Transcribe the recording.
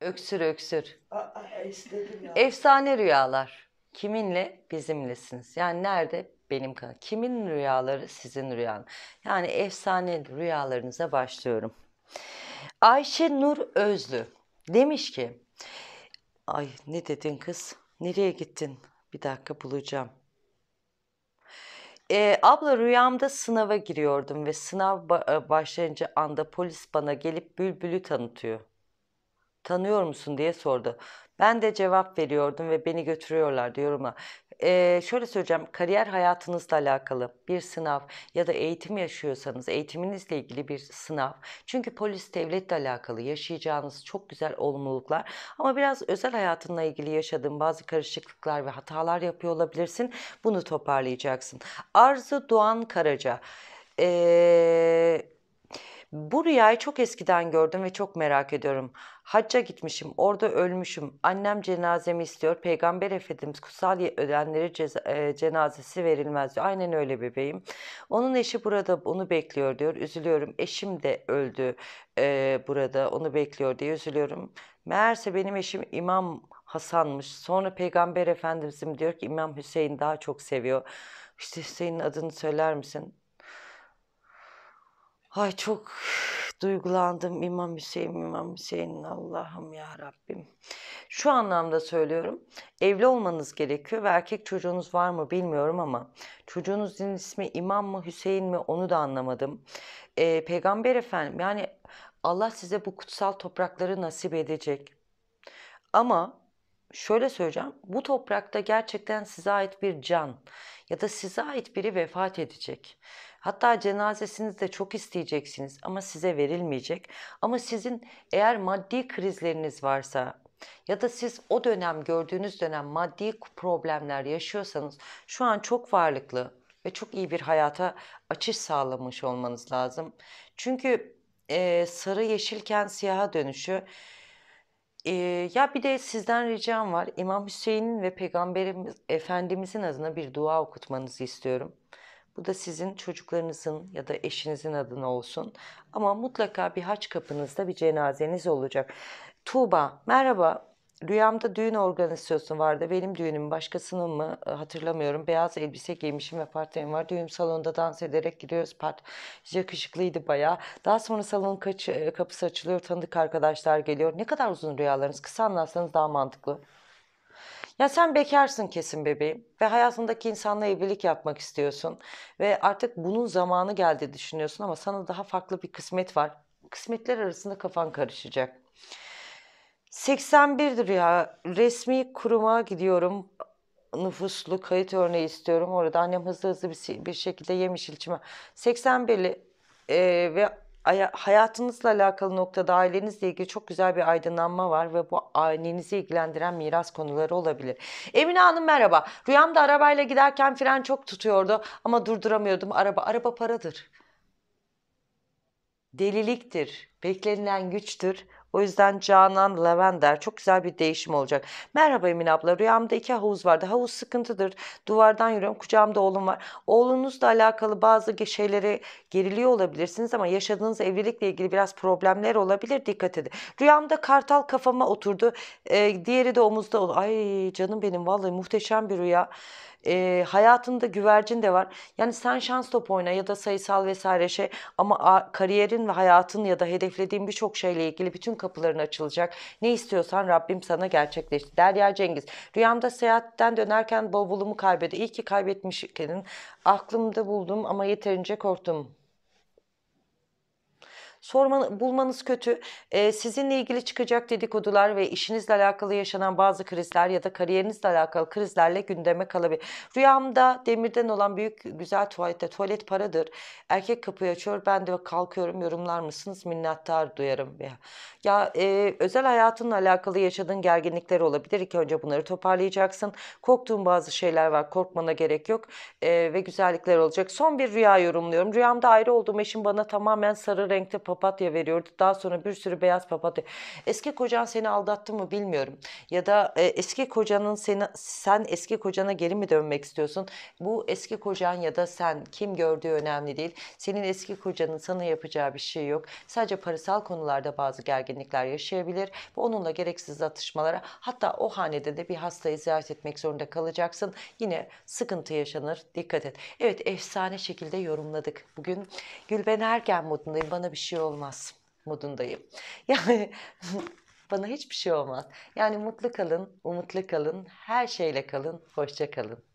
Öksür öksür. Aa, istedim ya. Efsane rüyalar. Kiminle? Bizimlesiniz. Yani nerede? Benim kanal. Kimin rüyaları? Sizin rüyan. Yani efsane rüyalarınıza başlıyorum. Ayşe Nur Özlü demiş ki Ay ne dedin kız? Nereye gittin? Bir dakika bulacağım. E, abla rüyamda sınava giriyordum ve sınav e, başlayınca anda polis bana gelip bülbülü tanıtıyor tanıyor musun diye sordu. Ben de cevap veriyordum ve beni götürüyorlardı yoruma. Ee, şöyle söyleyeceğim, kariyer hayatınızla alakalı bir sınav ya da eğitim yaşıyorsanız eğitiminizle ilgili bir sınav. Çünkü polis devletle alakalı yaşayacağınız çok güzel olumluluklar ama biraz özel hayatınla ilgili yaşadığın bazı karışıklıklar ve hatalar yapıyor olabilirsin. Bunu toparlayacaksın. Arzu Doğan Karaca. Ee, bu rüyayı çok eskiden gördüm ve çok merak ediyorum. Hacca gitmişim, orada ölmüşüm. Annem cenazemi istiyor. Peygamber Efendimiz kutsal ölenlere e, cenazesi verilmez diyor. Aynen öyle bebeğim. Onun eşi burada onu bekliyor diyor. Üzülüyorum. Eşim de öldü e, burada onu bekliyor diye üzülüyorum. Meğerse benim eşim İmam Hasan'mış. Sonra Peygamber Efendimizim diyor ki İmam Hüseyin daha çok seviyor. İşte Hüseyin'in adını söyler misin? Ay çok duygulandım İmam Hüseyin, İmam Hüseyin Allah'ım ya Rabbim. Şu anlamda söylüyorum. Evli olmanız gerekiyor ve erkek çocuğunuz var mı bilmiyorum ama çocuğunuzun ismi İmam mı Hüseyin mi onu da anlamadım. Ee, Peygamber efendim yani Allah size bu kutsal toprakları nasip edecek. Ama şöyle söyleyeceğim. Bu toprakta gerçekten size ait bir can ya da size ait biri vefat edecek. Hatta cenazesiniz de çok isteyeceksiniz ama size verilmeyecek. Ama sizin eğer maddi krizleriniz varsa ya da siz o dönem gördüğünüz dönem maddi problemler yaşıyorsanız şu an çok varlıklı ve çok iyi bir hayata açış sağlamış olmanız lazım. Çünkü e, sarı yeşilken siyaha dönüşü ya bir de sizden ricam var. İmam Hüseyin'in ve Peygamberimiz Efendimizin adına bir dua okutmanızı istiyorum. Bu da sizin çocuklarınızın ya da eşinizin adına olsun. Ama mutlaka bir haç kapınızda bir cenazeniz olacak. Tuğba, merhaba. Rüyamda düğün organizasyonu vardı. Benim düğünüm başkasının mı e, hatırlamıyorum. Beyaz elbise giymişim ve partnerim var. Düğün salonunda dans ederek gidiyoruz. Part yakışıklıydı bayağı. Daha sonra salonun kaç, e, kapısı açılıyor. Tanıdık arkadaşlar geliyor. Ne kadar uzun rüyalarınız? Kısa anlarsanız daha mantıklı. Ya sen bekarsın kesin bebeğim ve hayatındaki insanla evlilik yapmak istiyorsun ve artık bunun zamanı geldi düşünüyorsun ama sana daha farklı bir kısmet var. Kısmetler arasında kafan karışacak. 81'dir ya. Resmi kuruma gidiyorum. Nüfuslu kayıt örneği istiyorum. Orada annem hızlı hızlı bir, bir şekilde yemiş ilçime. 81'li e, ve hayatınızla alakalı noktada ailenizle ilgili çok güzel bir aydınlanma var ve bu ailenizi ilgilendiren miras konuları olabilir. Emine Hanım merhaba. Rüyamda arabayla giderken fren çok tutuyordu ama durduramıyordum. Araba araba paradır. Deliliktir, beklenilen güçtür, o yüzden Canan Lavender çok güzel bir değişim olacak. Merhaba Emin abla rüyamda iki havuz vardı. Havuz sıkıntıdır. Duvardan yürüyorum. Kucağımda oğlum var. Oğlunuzla alakalı bazı şeylere geriliyor olabilirsiniz ama yaşadığınız evlilikle ilgili biraz problemler olabilir. Dikkat edin. Rüyamda kartal kafama oturdu. Ee, diğeri de omuzda. Ay canım benim vallahi muhteşem bir rüya e, hayatında güvercin de var. Yani sen şans top oyna ya da sayısal vesaire şey ama a, kariyerin ve hayatın ya da hedeflediğin birçok şeyle ilgili bütün kapıların açılacak. Ne istiyorsan Rabbim sana gerçekleşti. Derya Cengiz. Rüyamda seyahatten dönerken bavulumu kaybetti. İyi ki kaybetmiş aklımda buldum ama yeterince korktum sorman, bulmanız kötü. E, sizinle ilgili çıkacak dedikodular ve işinizle alakalı yaşanan bazı krizler ya da kariyerinizle alakalı krizlerle gündeme kalabilir. Rüyamda demirden olan büyük güzel tuvalette tuvalet paradır. Erkek kapıyı açıyor ben de kalkıyorum yorumlar mısınız? Minnattar duyarım. Ya, ya e, özel hayatınla alakalı yaşadığın gerginlikler olabilir. İlk önce bunları toparlayacaksın. Korktuğun bazı şeyler var. Korkmana gerek yok. E, ve güzellikler olacak. Son bir rüya yorumluyorum. Rüyamda ayrı olduğum eşim bana tamamen sarı renkte papatya veriyordu. Daha sonra bir sürü beyaz papatya. Eski kocan seni aldattı mı bilmiyorum. Ya da e, eski kocanın seni sen eski kocana geri mi dönmek istiyorsun? Bu eski kocan ya da sen kim gördüğü önemli değil. Senin eski kocanın sana yapacağı bir şey yok. Sadece parasal konularda bazı gerginlikler yaşayabilir ve onunla gereksiz atışmalara hatta o hanede de bir hastayı ziyaret etmek zorunda kalacaksın. Yine sıkıntı yaşanır. Dikkat et. Evet efsane şekilde yorumladık. Bugün Gülben Ergen modundayım. Bana bir şey şey olmaz modundayım. Yani bana hiçbir şey olmaz. Yani mutlu kalın, umutlu kalın, her şeyle kalın, hoşça kalın.